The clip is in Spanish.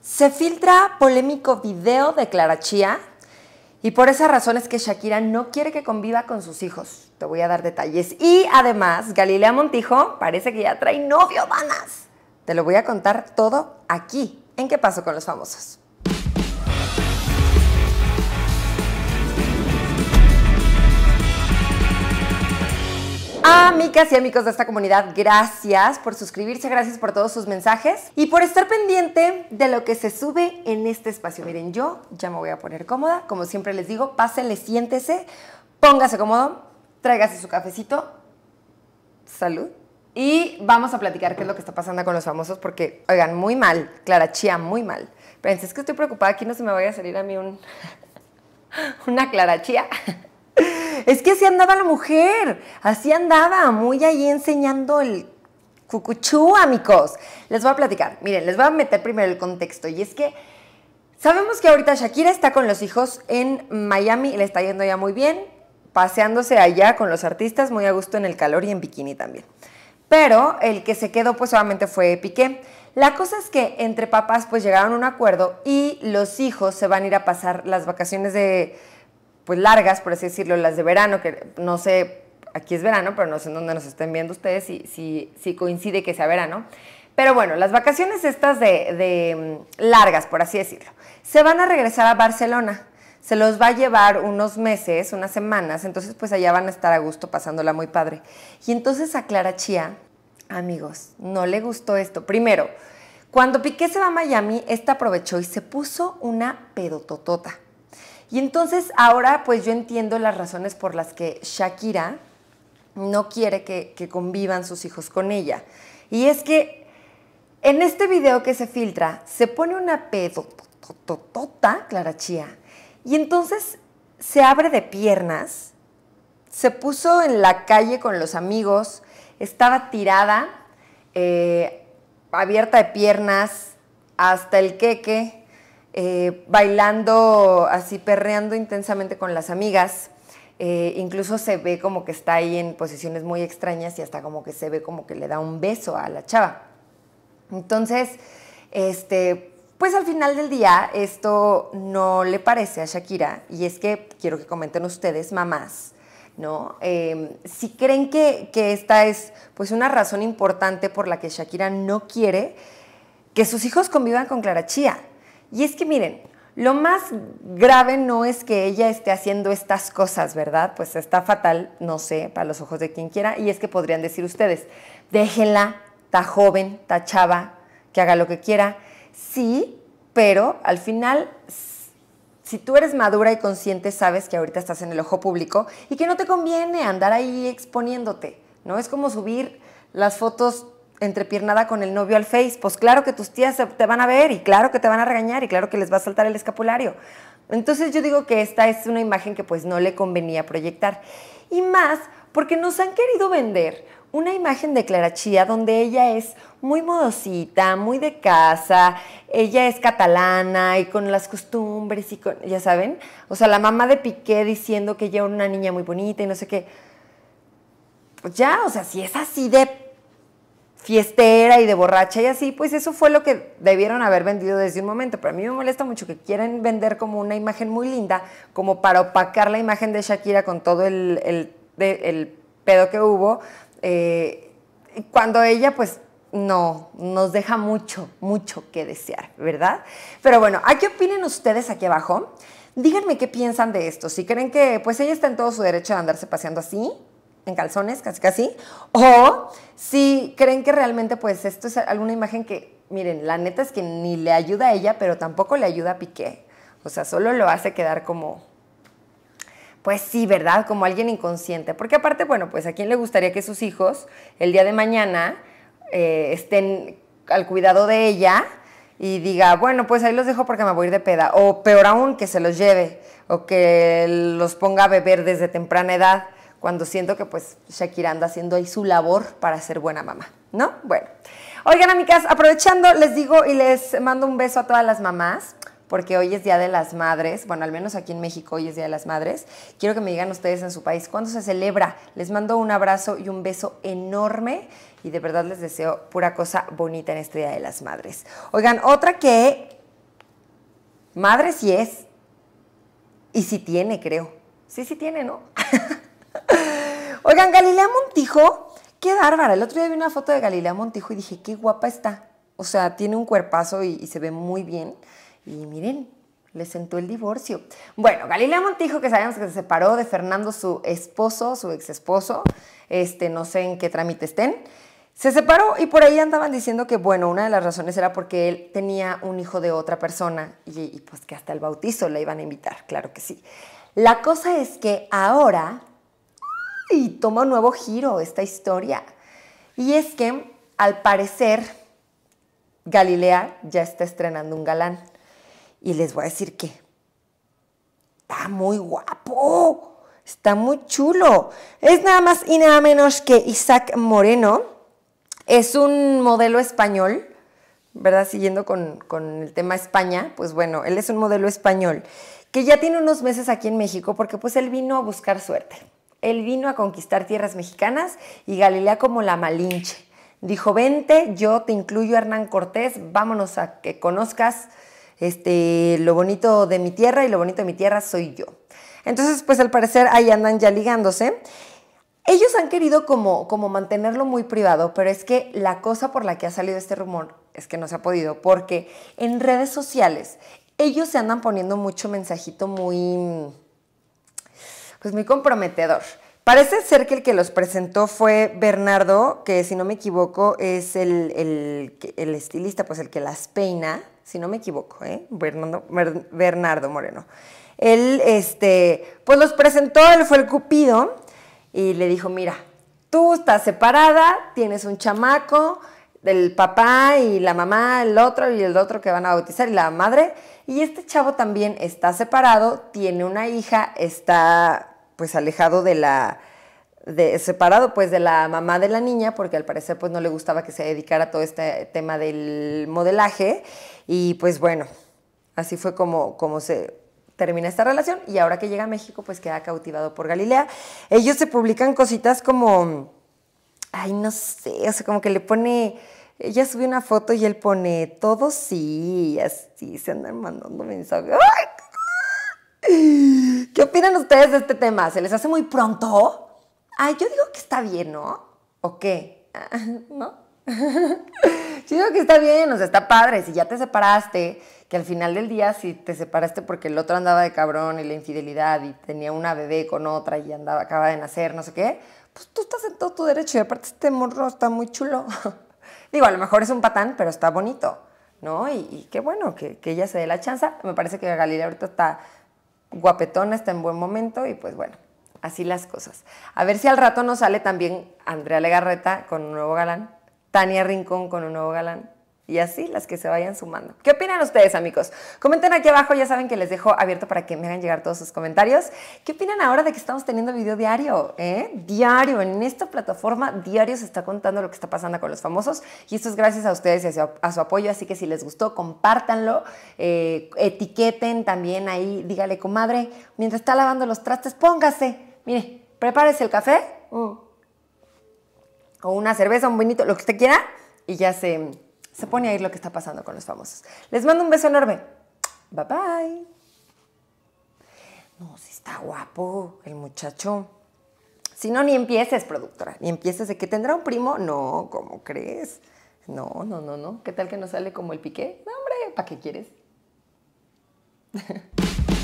Se filtra polémico video de Clara Chía y por esa razón es que Shakira no quiere que conviva con sus hijos. Te voy a dar detalles. Y además, Galilea Montijo parece que ya trae novio, vanas. Te lo voy a contar todo aquí, en qué pasó con los famosos. amigas y amigos de esta comunidad, gracias por suscribirse, gracias por todos sus mensajes y por estar pendiente de lo que se sube en este espacio. Miren, yo ya me voy a poner cómoda, como siempre les digo, pásenle, siéntese, póngase cómodo, tráigase su cafecito. Salud. Y vamos a platicar qué es lo que está pasando con los famosos, porque, oigan, muy mal, Clara Chía, muy mal. Pero es que estoy preocupada, aquí no se me vaya a salir a mí un, una Clara Chía. Es que así andaba la mujer, así andaba, muy ahí enseñando el cucuchú, amigos. Les voy a platicar, miren, les voy a meter primero el contexto. Y es que sabemos que ahorita Shakira está con los hijos en Miami, le está yendo ya muy bien, paseándose allá con los artistas, muy a gusto en el calor y en bikini también. Pero el que se quedó pues solamente fue Piqué. La cosa es que entre papás pues llegaron a un acuerdo y los hijos se van a ir a pasar las vacaciones de pues largas, por así decirlo, las de verano, que no sé, aquí es verano, pero no sé en dónde nos estén viendo ustedes, si, si, coincide que sea verano. Pero bueno, las vacaciones estas de, de mm, largas, por así decirlo, se van a regresar a Barcelona se los va a llevar unos meses, unas semanas, entonces pues allá van a estar a gusto pasándola muy padre. Y entonces a Clara Chía, amigos, no le gustó esto. Primero, cuando Piqué se va a Miami, esta aprovechó y se puso una pedototota. Y entonces ahora pues yo entiendo las razones por las que Shakira no quiere que, convivan sus hijos con ella. Y es que en este video que se filtra se pone una pedo Clara Chía, y entonces se abre de piernas, se puso en la calle con los amigos, estaba tirada, eh, abierta de piernas, hasta el queque, eh, bailando, así perreando intensamente con las amigas. Eh, incluso se ve como que está ahí en posiciones muy extrañas y hasta como que se ve como que le da un beso a la chava. Entonces, este, pues al final del día esto no le parece a Shakira y es que quiero que comenten ustedes, mamás, ¿no? Em, si creen que, esta es pues una razón importante por la que Shakira no quiere que sus hijos convivan con Clara Chía, y es que miren, lo más grave no es que ella esté haciendo estas cosas, ¿verdad? Pues está fatal, no sé, para los ojos de quien quiera, y es que podrían decir ustedes, déjenla, está joven, está chava, que haga lo que quiera. Sí, pero al final si tú eres madura y consciente, sabes que ahorita estás en el ojo público y que no te conviene andar ahí exponiéndote, ¿no? Es como subir las fotos entrepiernada con el novio al Face, pues claro que tus tías te van a ver y claro que te van a regañar y claro que les va a saltar el escapulario. Entonces yo digo que esta es una imagen que pues no le convenía proyectar. Y más porque nos han querido vender una imagen de Clara Chía donde ella es muy modosita, muy de casa, ella es catalana y con las costumbres y con, ya saben, o sea, la mamá de Piqué diciendo que ella era una niña muy bonita y no sé qué. Pues ya, o sea, si es así de fiestera y de borracha y así, pues eso fue lo que debieron haber vendido desde un momento. Pero a mí me molesta mucho que quieren vender como una imagen muy linda, como para opacar la imagen de Shakira con todo el, pedo que hubo. Eh, cuando ella, pues no, nos deja mucho, mucho que desear, ¿verdad? Pero bueno, ¿a qué opinen ustedes aquí abajo? Díganme qué piensan de esto, si creen que pues ella está en todo su derecho de andarse paseando así, en calzones, casi casi, o si creen que realmente pues esto es alguna imagen que, miren, la neta es que ni le ayuda a ella, pero tampoco le ayuda a Piqué. O sea, solo lo hace quedar como, pues sí, ¿verdad? Como alguien inconsciente. Porque aparte, bueno, pues a quién le gustaría que sus hijos el día de mañana eh, estén al cuidado de ella y diga, bueno, pues ahí los dejo porque me voy a ir de peda. O peor aún, que se los lleve o que los ponga a beber desde temprana edad cuando siento que pues Shakira anda haciendo ahí su labor para ser buena mamá, ¿no? Bueno, oigan amigas, aprovechando, les digo y les mando un beso a todas las mamás porque hoy es Día de las Madres, bueno, al menos aquí en México hoy es Día de las Madres. Quiero que me digan ustedes en su país cuándo se celebra. Les mando un abrazo y un beso enorme y de verdad les deseo pura cosa bonita en este Día de las Madres. Oigan, otra que madre sí es y sí tiene, creo. Sí, sí tiene, ¿no? Oigan, Galilea Montijo, qué bárbara. El otro día vi una foto de Galilea Montijo y dije, qué guapa está. O sea, tiene un cuerpazo y, se ve muy bien. Y miren, le sentó el divorcio. Bueno, Galilea Montijo, que sabemos que se separó de Fernando, su esposo, su ex esposo, este, no sé en qué trámite estén, se separó y por ahí andaban diciendo que, bueno, una de las razones era porque él tenía un hijo de otra persona y, pues que hasta el bautizo la iban a invitar, claro que sí. La cosa es que ahora y toma un nuevo giro esta historia. Y es que, al parecer, Galilea ya está estrenando un galán. Y les voy a decir que está muy guapo, está muy chulo. Es nada más y nada menos que Isaac Moreno. Es un modelo español, ¿verdad? Siguiendo con, el tema España, pues bueno, él es un modelo español que ya tiene unos meses aquí en México porque pues él vino a buscar suerte. Él vino a conquistar tierras mexicanas y Galilea como la Malinche. Dijo, vente, yo te incluyo Hernán Cortés, vámonos a que conozcas este, lo bonito de mi tierra y lo bonito de mi tierra soy yo. Entonces, pues al parecer ahí andan ya ligándose. Ellos han querido como, como mantenerlo muy privado, pero es que la cosa por la que ha salido este rumor es que no se ha podido, porque en redes sociales ellos se andan poniendo mucho mensajito muy pues muy comprometedor. Parece ser que el que los presentó fue Bernardo, que si no me equivoco es el, el, estilista, pues el que las peina, si no me equivoco, ¿eh? Bernardo, Bernardo, Moreno. Él, este, pues los presentó, él fue el cupido y le dijo, mira, tú estás separada, tienes un chamaco, el papá y la mamá, el otro y el otro que van a bautizar y la madre, y este chavo también está separado, tiene una hija, está pues alejado de la, de, separado pues de la mamá de la niña, porque al parecer pues no le gustaba que se dedicara a todo este tema del modelaje. Y pues bueno, así fue como, como se termina esta relación y ahora que llega a México pues queda cautivado por Galilea. Ellos se publican cositas como, ay no sé, o sea, como que le pone... Ella subió una foto y él pone todo sí, así se andan mandando mensajes. ¡Ay! ustedes de este tema? ¿Se les hace muy pronto? Ay, yo digo que está bien, ¿no? ¿O qué? Ah, ¿No? yo digo que está bien, o sea, está padre. Si ya te separaste, que al final del día, si te separaste porque el otro andaba de cabrón y la infidelidad y tenía una bebé con otra y andaba, acaba de nacer, no sé qué, pues tú estás en todo tu derecho y aparte este morro está muy chulo. Digo, a lo mejor es un patán, pero está bonito, ¿no? Y, y qué bueno que, que, ella se dé la chance. Me parece que Galilea ahorita está guapetón está en buen momento y pues bueno, así las cosas. A ver si al rato nos sale también Andrea Legarreta con un nuevo galán, Tania Rincón con un nuevo galán, y así las que se vayan sumando. ¿Qué opinan ustedes, amigos? Comenten aquí abajo, ya saben que les dejo abierto para que me hagan llegar todos sus comentarios. ¿Qué opinan ahora de que estamos teniendo video diario? Eh? Diario, en esta plataforma diario se está contando lo que está pasando con los famosos y esto es gracias a ustedes y a su, apoyo, así que si les gustó, compártanlo, eh, etiqueten también ahí, dígale, comadre, mientras está lavando los trastes, póngase, mire, prepárese el café mm, o una cerveza, un vinito, lo que usted quiera y ya se se pone a ir lo que está pasando con los famosos. Les mando un beso enorme. Bye bye. No, si está guapo el muchacho. Si no, ni empieces, productora. Ni empieces de que tendrá un primo. No, ¿cómo crees? No, no, no, no. ¿Qué tal que no sale como el piqué? No, hombre, ¿para qué quieres?